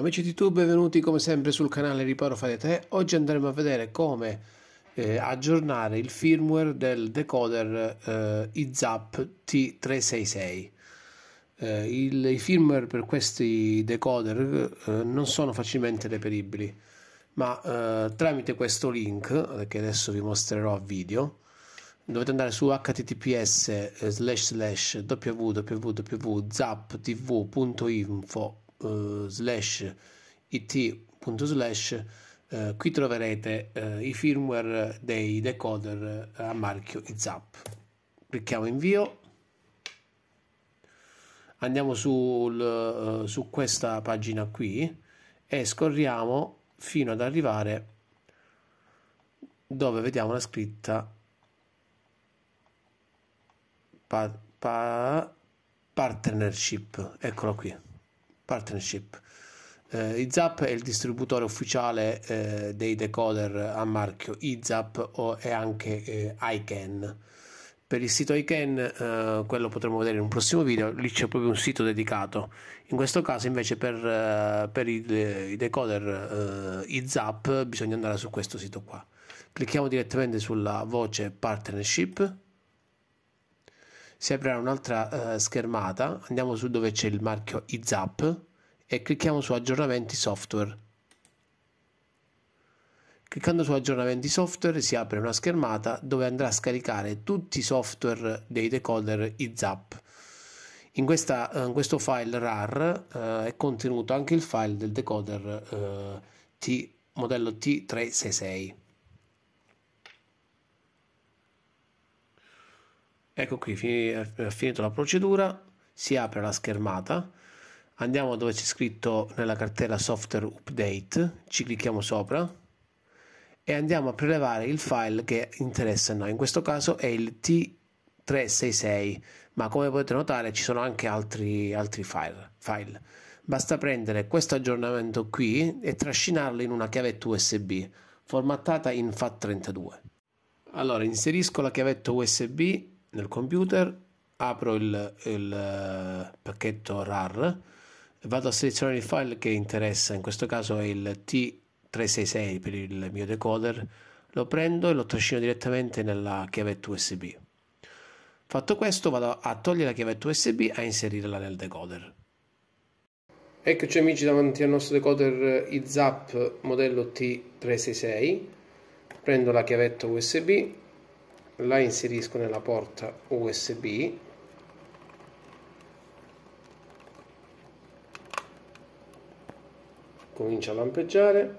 Amici di Tube, benvenuti come sempre sul canale Riparo Fate Te. Oggi andremo a vedere come eh, aggiornare il firmware del decoder eh, IZAP T366. Eh, il, I firmware per questi decoder eh, non sono facilmente reperibili, ma eh, tramite questo link, eh, che adesso vi mostrerò a video, dovete andare su https eh, www.zaptv.info eh, slash it.slash eh, qui troverete eh, i firmware dei decoder eh, a marchio IZAP. Clicchiamo invio. Andiamo sul, su questa pagina qui e scorriamo fino ad arrivare dove vediamo la scritta pa, pa, partnership Eccolo qui Partnership. Eh, IZAP è il distributore ufficiale eh, dei decoder a marchio IZAP o, e anche eh, ICANN. Per il sito ICANN, eh, quello potremo vedere in un prossimo video, lì c'è proprio un sito dedicato. In questo caso invece per, eh, per i, i, decoder eh, IZAP bisogna andare su questo sito qua. Clicchiamo direttamente sulla voce Partnership si aprirà un'altra eh, schermata andiamo su dove c'è il marchio IZAP e clicchiamo su aggiornamenti software cliccando su aggiornamenti software si apre una schermata dove andrà a scaricare tutti i software dei decoder IZAP in, questa, eh, in questo file RAR eh, è contenuto anche il file del decoder eh, T, modello T366 ecco qui ha eh, finito la procedura si apre la schermata andiamo dove c'è scritto nella cartella software update ci clicchiamo sopra e andiamo a prelevare il file che interessa a noi in questo caso è il t366 ma come potete notare ci sono anche altri, altri file, file basta prendere questo aggiornamento qui e trascinarlo in una chiavetta usb formattata in FAT32 allora inserisco la chiavetta usb nel computer, apro il, il eh, pacchetto RAR, vado a selezionare il file che interessa, in questo caso è il T366 per il mio decoder, lo prendo e lo trascino direttamente nella chiavetta USB. Fatto questo vado a togliere la chiavetta USB e a inserirla nel decoder. Eccoci amici davanti al nostro decoder iZap modello T366, prendo la chiavetta USB, la inserisco nella porta USB comincia a lampeggiare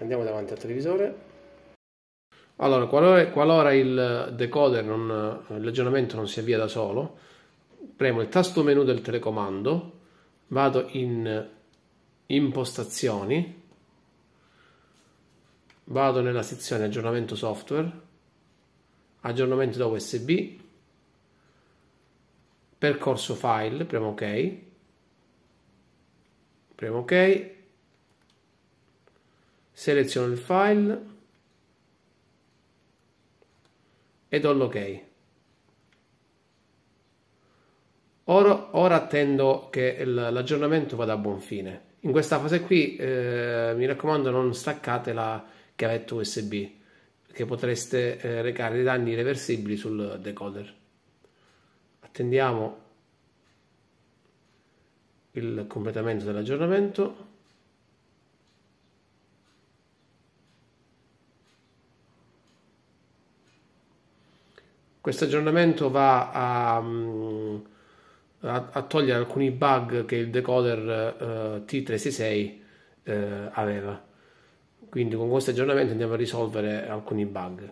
andiamo davanti al televisore allora qualora, qualora il decoder non eh, l'aggiornamento non si avvia da solo premo il tasto menu del telecomando vado in impostazioni vado nella sezione aggiornamento software aggiornamento da USB, percorso file, premo ok, premo ok, seleziono il file e do l'ok. Ora, ora, attendo che l'aggiornamento vada a buon fine. In questa fase qui eh, mi raccomando non staccate la chiavetta USB che potreste eh, recare danni irreversibili sul decoder. Attendiamo il completamento dell'aggiornamento. Questo aggiornamento va a, mm, a, a, togliere alcuni bug che il decoder eh, T366 eh, aveva. Quindi con questo aggiornamento andiamo a risolvere alcuni bug.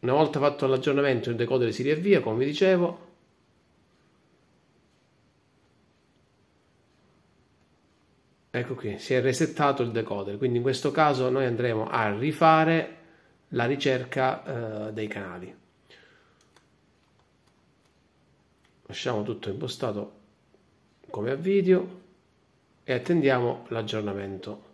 Una volta fatto l'aggiornamento il decoder si riavvia, come vi dicevo, ecco qui, si è resettato il decoder, quindi in questo caso noi andremo a rifare la ricerca eh, dei canali. Lasciamo tutto impostato come a video e attendiamo l'aggiornamento.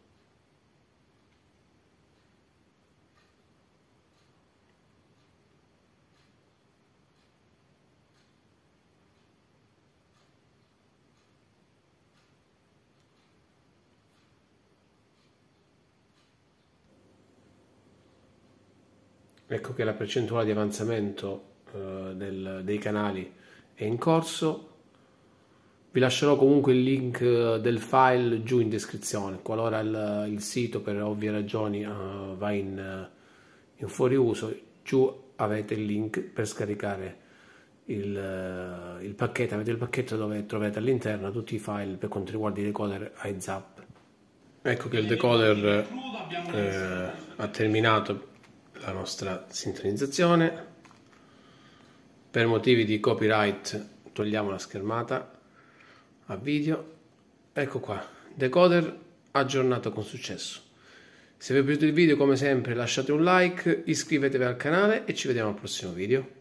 ecco che la percentuale di avanzamento eh, del, dei canali è in corso vi lascerò comunque il link eh, del file giù in descrizione qualora il, il sito per ovvie ragioni uh, va in, eh, in fuoriuso giù avete il link per scaricare il, il, pacchetto avete il pacchetto dove trovate all'interno tutti i file per quanto riguarda i decoder ai zap ecco che il decoder eh, ha terminato la nostra sincronizzazione. Per motivi di copyright togliamo la schermata a video. Ecco qua, decoder aggiornato con successo. Se vi è piaciuto il video come sempre lasciate un like, iscrivetevi al canale e ci vediamo al prossimo video.